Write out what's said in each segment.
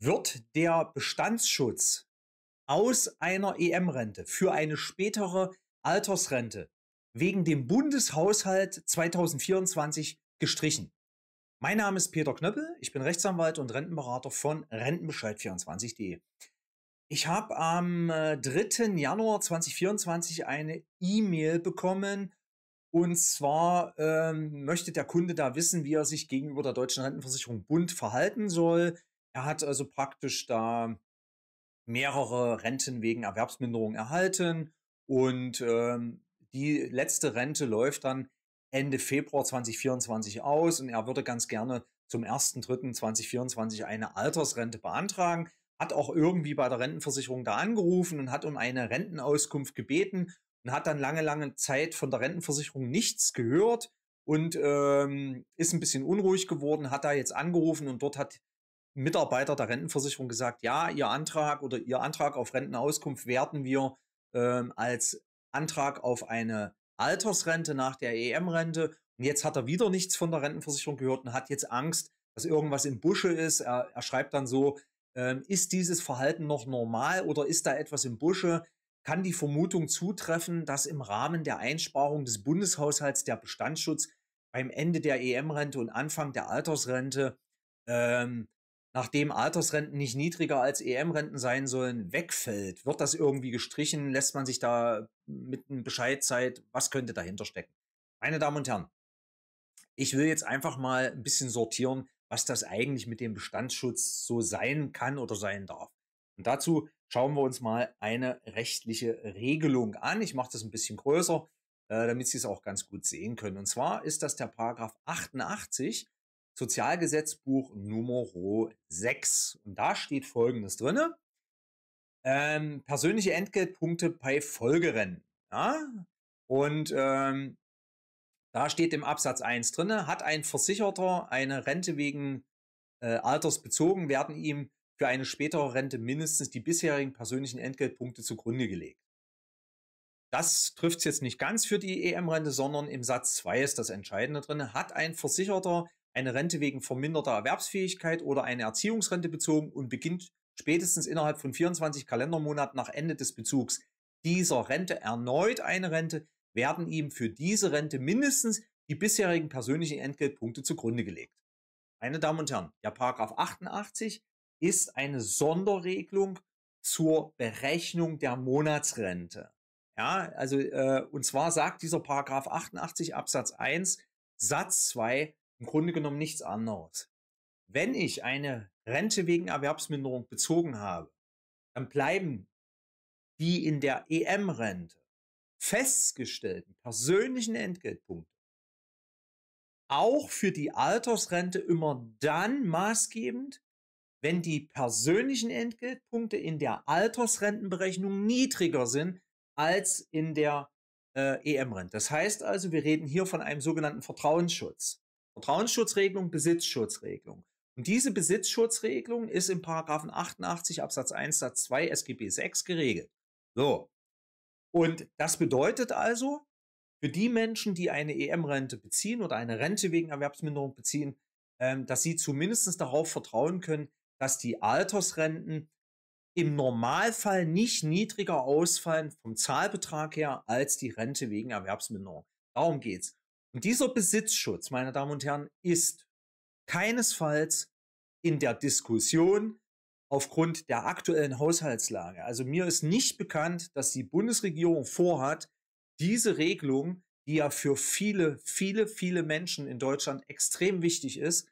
wird der Bestandsschutz aus einer EM-Rente für eine spätere Altersrente wegen dem Bundeshaushalt 2024 gestrichen. Mein Name ist Peter Knöppel, ich bin Rechtsanwalt und Rentenberater von Rentenbescheid24.de. Ich habe am 3. Äh, Januar 2024 eine E-Mail bekommen und zwar ähm, möchte der Kunde da wissen, wie er sich gegenüber der Deutschen Rentenversicherung Bund verhalten soll. Er hat also praktisch da mehrere Renten wegen Erwerbsminderung erhalten und ähm, die letzte Rente läuft dann Ende Februar 2024 aus und er würde ganz gerne zum 1.3.2024 eine Altersrente beantragen, hat auch irgendwie bei der Rentenversicherung da angerufen und hat um eine Rentenauskunft gebeten und hat dann lange, lange Zeit von der Rentenversicherung nichts gehört und ähm, ist ein bisschen unruhig geworden, hat da jetzt angerufen und dort hat Mitarbeiter der Rentenversicherung gesagt, ja, Ihr Antrag oder Ihr Antrag auf Rentenauskunft werten wir ähm, als Antrag auf eine Altersrente nach der EM-Rente. Und jetzt hat er wieder nichts von der Rentenversicherung gehört und hat jetzt Angst, dass irgendwas im Busche ist. Er, er schreibt dann so, ähm, ist dieses Verhalten noch normal oder ist da etwas im Busche? Kann die Vermutung zutreffen, dass im Rahmen der Einsparung des Bundeshaushalts der Bestandsschutz beim Ende der EM-Rente und Anfang der Altersrente ähm, nachdem Altersrenten nicht niedriger als EM-Renten sein sollen, wegfällt? Wird das irgendwie gestrichen? Lässt man sich da mit einem Bescheid Zeit? Was könnte dahinter stecken? Meine Damen und Herren, ich will jetzt einfach mal ein bisschen sortieren, was das eigentlich mit dem Bestandsschutz so sein kann oder sein darf. Und dazu schauen wir uns mal eine rechtliche Regelung an. Ich mache das ein bisschen größer, äh, damit Sie es auch ganz gut sehen können. Und zwar ist das der Paragraph 88 Sozialgesetzbuch Nummer 6. Und da steht Folgendes drin. Ähm, persönliche Entgeltpunkte bei Folgerennen. Ja? Und ähm, da steht im Absatz 1 drin, hat ein Versicherter eine Rente wegen äh, Alters bezogen, werden ihm für eine spätere Rente mindestens die bisherigen persönlichen Entgeltpunkte zugrunde gelegt. Das trifft es jetzt nicht ganz für die EM-Rente, sondern im Satz 2 ist das Entscheidende drin. Hat ein Versicherter eine Rente wegen verminderter Erwerbsfähigkeit oder eine Erziehungsrente bezogen und beginnt spätestens innerhalb von 24 Kalendermonaten nach Ende des Bezugs dieser Rente erneut eine Rente, werden ihm für diese Rente mindestens die bisherigen persönlichen Entgeltpunkte zugrunde gelegt. Meine Damen und Herren, der Paragraph 88 ist eine Sonderregelung zur Berechnung der Monatsrente. Ja, also äh, und zwar sagt dieser Paragraph 88 Absatz 1 Satz 2 im Grunde genommen nichts anderes. Wenn ich eine Rente wegen Erwerbsminderung bezogen habe, dann bleiben die in der EM-Rente festgestellten persönlichen Entgeltpunkte auch für die Altersrente immer dann maßgebend, wenn die persönlichen Entgeltpunkte in der Altersrentenberechnung niedriger sind als in der äh, EM-Rente. Das heißt also, wir reden hier von einem sogenannten Vertrauensschutz. Vertrauensschutzregelung, Besitzschutzregelung. Und diese Besitzschutzregelung ist in Paragraphen 88 Absatz 1 Satz 2 SGB 6 geregelt. So. Und das bedeutet also, für die Menschen, die eine EM-Rente beziehen oder eine Rente wegen Erwerbsminderung beziehen, ähm, dass sie zumindest darauf vertrauen können, dass die Altersrenten im Normalfall nicht niedriger ausfallen vom Zahlbetrag her als die Rente wegen Erwerbsminderung. Darum geht's. Und dieser Besitzschutz, meine Damen und Herren, ist keinesfalls in der Diskussion aufgrund der aktuellen Haushaltslage. Also mir ist nicht bekannt, dass die Bundesregierung vorhat, diese Regelung, die ja für viele, viele, viele Menschen in Deutschland extrem wichtig ist,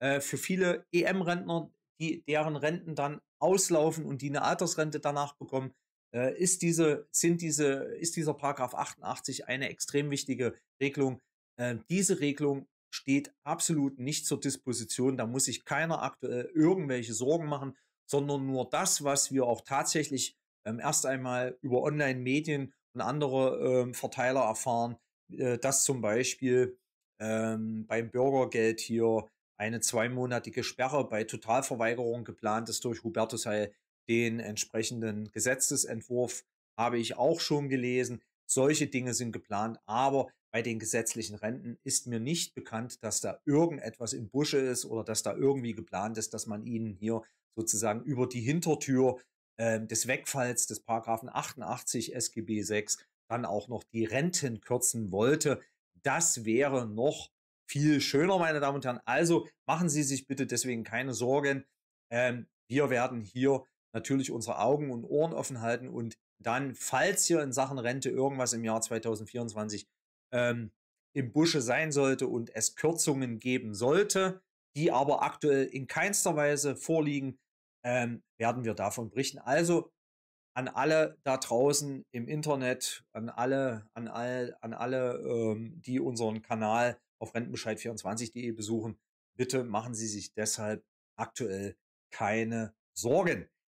äh, für viele EM-Rentner, die deren Renten dann auslaufen und die eine Altersrente danach bekommen, äh, ist diese, sind diese, ist dieser Paragraph 88 eine extrem wichtige Regelung, ähm, diese Regelung steht absolut nicht zur Disposition. Da muss sich keiner aktuell irgendwelche Sorgen machen, sondern nur das, was wir auch tatsächlich ähm, erst einmal über Online-Medien und andere ähm, Verteiler erfahren, äh, dass zum Beispiel ähm, beim Bürgergeld hier eine zweimonatige Sperre bei Totalverweigerung geplant ist durch Hubertus Heil. Den entsprechenden Gesetzesentwurf habe ich auch schon gelesen. Solche Dinge sind geplant, aber bei den gesetzlichen Renten ist mir nicht bekannt, dass da irgendetwas im Busche ist oder dass da irgendwie geplant ist, dass man ihnen hier sozusagen über die Hintertür äh, des Wegfalls des Paragraphen 88 SGB 6 dann auch noch die Renten kürzen wollte. Das wäre noch viel schöner, meine Damen und Herren. Also machen Sie sich bitte deswegen keine Sorgen. Ähm, wir werden hier natürlich unsere Augen und Ohren offen halten und dann, falls hier in Sachen Rente irgendwas im Jahr 2024 ähm, im Busche sein sollte und es Kürzungen geben sollte, die aber aktuell in keinster Weise vorliegen, ähm, werden wir davon berichten. Also an alle da draußen im Internet, an alle, an all, an alle, ähm, die unseren Kanal auf rentenbescheid24.de besuchen, bitte machen Sie sich deshalb aktuell keine Sorgen.